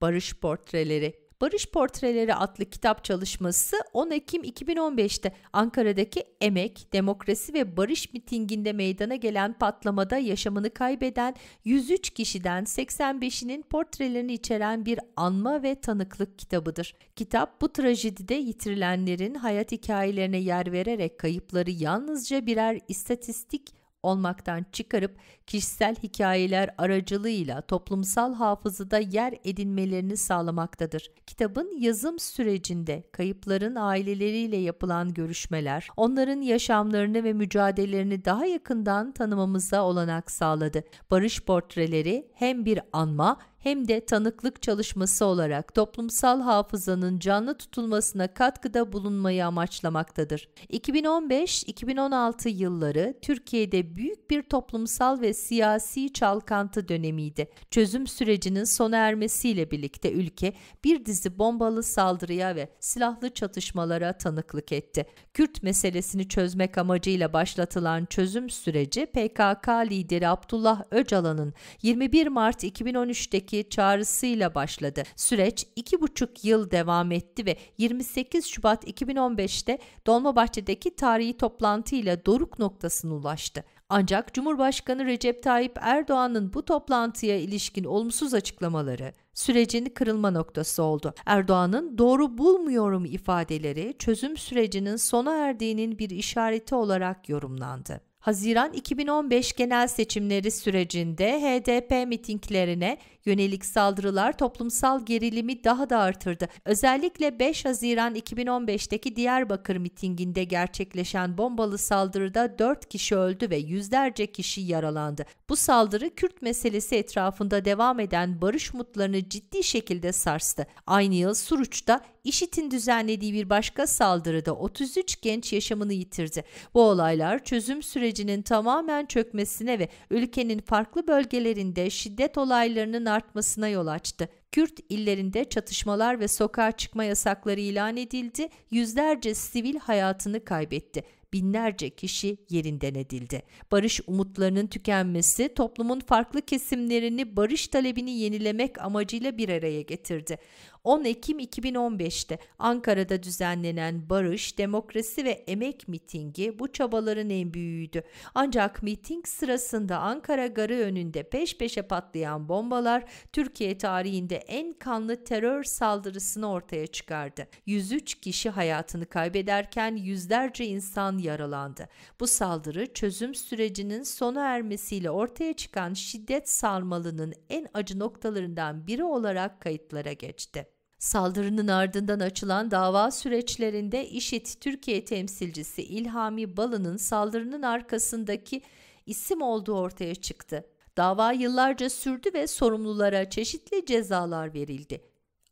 Barış Portreleri. Barış Portreleri adlı kitap çalışması 10 Ekim 2015'te Ankara'daki Emek, Demokrasi ve Barış mitinginde meydana gelen patlamada yaşamını kaybeden 103 kişiden 85'inin portrelerini içeren bir anma ve tanıklık kitabıdır. Kitap bu trajedide yitirilenlerin hayat hikayelerine yer vererek kayıpları yalnızca birer istatistik olmaktan çıkarıp kişisel hikayeler aracılığıyla toplumsal hafızada yer edinmelerini sağlamaktadır. Kitabın yazım sürecinde kayıpların aileleriyle yapılan görüşmeler, onların yaşamlarını ve mücadelelerini daha yakından tanımamıza olanak sağladı. Barış portreleri hem bir anma hem de tanıklık çalışması olarak toplumsal hafızanın canlı tutulmasına katkıda bulunmayı amaçlamaktadır. 2015-2016 yılları Türkiye'de büyük bir toplumsal ve siyasi çalkantı dönemiydi. Çözüm sürecinin sona ermesiyle birlikte ülke bir dizi bombalı saldırıya ve silahlı çatışmalara tanıklık etti. Kürt meselesini çözmek amacıyla başlatılan çözüm süreci PKK lideri Abdullah Öcalan'ın 21 Mart 2013'teki Şeki çağrısıyla başladı. Süreç 2,5 yıl devam etti ve 28 Şubat 2015'te Dolmabahçe'deki tarihi toplantıyla doruk noktasına ulaştı. Ancak Cumhurbaşkanı Recep Tayyip Erdoğan'ın bu toplantıya ilişkin olumsuz açıklamaları sürecin kırılma noktası oldu. Erdoğan'ın doğru bulmuyorum ifadeleri çözüm sürecinin sona erdiğinin bir işareti olarak yorumlandı. Haziran 2015 genel seçimleri sürecinde HDP mitinglerine yönelik saldırılar toplumsal gerilimi daha da artırdı. Özellikle 5 Haziran 2015'teki Diyarbakır mitinginde gerçekleşen bombalı saldırıda 4 kişi öldü ve yüzlerce kişi yaralandı. Bu saldırı Kürt meselesi etrafında devam eden barış umutlarını ciddi şekilde sarstı. Aynı yıl Suruç'ta IŞİD'in düzenlediği bir başka saldırıda 33 genç yaşamını yitirdi. Bu olaylar çözüm sürecinin tamamen çökmesine ve ülkenin farklı bölgelerinde şiddet olaylarının artmasına yol açtı. Kürt illerinde çatışmalar ve sokağa çıkma yasakları ilan edildi. Yüzlerce sivil hayatını kaybetti binlerce kişi yerinden edildi. Barış umutlarının tükenmesi toplumun farklı kesimlerini barış talebini yenilemek amacıyla bir araya getirdi. 10 Ekim 2015'te Ankara'da düzenlenen Barış, Demokrasi ve Emek mitingi bu çabaların en büyüğüydü. Ancak miting sırasında Ankara Garı önünde peş peşe patlayan bombalar Türkiye tarihinde en kanlı terör saldırısını ortaya çıkardı. 103 kişi hayatını kaybederken yüzlerce insan yaralandı. Bu saldırı çözüm sürecinin sona ermesiyle ortaya çıkan şiddet sarmalının en acı noktalarından biri olarak kayıtlara geçti. Saldırının ardından açılan dava süreçlerinde İŞİD Türkiye temsilcisi İlhami Balı'nın saldırının arkasındaki isim olduğu ortaya çıktı. Dava yıllarca sürdü ve sorumlulara çeşitli cezalar verildi.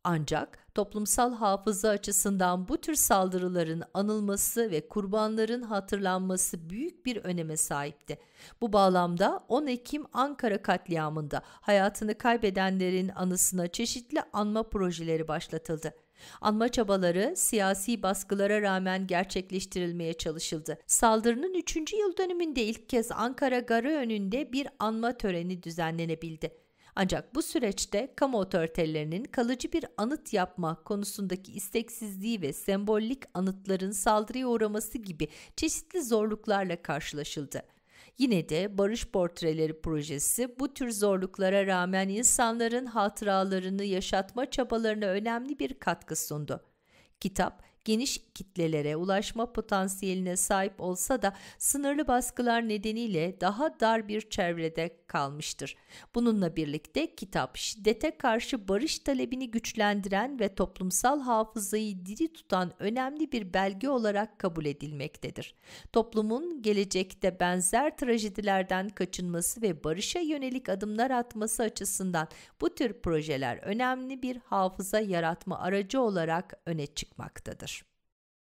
Ancak toplumsal hafıza açısından bu tür saldırıların anılması ve kurbanların hatırlanması büyük bir öneme sahipti. Bu bağlamda 10 Ekim Ankara katliamında hayatını kaybedenlerin anısına çeşitli anma projeleri başlatıldı. Anma çabaları siyasi baskılara rağmen gerçekleştirilmeye çalışıldı. Saldırının 3. yıl dönümünde ilk kez Ankara Garı önünde bir anma töreni düzenlenebildi. Ancak bu süreçte kamu otoritelerinin kalıcı bir anıt yapma konusundaki isteksizliği ve sembollik anıtların saldırıya uğraması gibi çeşitli zorluklarla karşılaşıldı. Yine de Barış Portreleri projesi bu tür zorluklara rağmen insanların hatıralarını yaşatma çabalarına önemli bir katkı sundu. Kitap geniş kitlelere ulaşma potansiyeline sahip olsa da sınırlı baskılar nedeniyle daha dar bir çevrede kalmıştır. Bununla birlikte kitap şiddete karşı barış talebini güçlendiren ve toplumsal hafızayı diri tutan önemli bir belge olarak kabul edilmektedir. Toplumun gelecekte benzer trajedilerden kaçınması ve barışa yönelik adımlar atması açısından bu tür projeler önemli bir hafıza yaratma aracı olarak öne çıkmaktadır.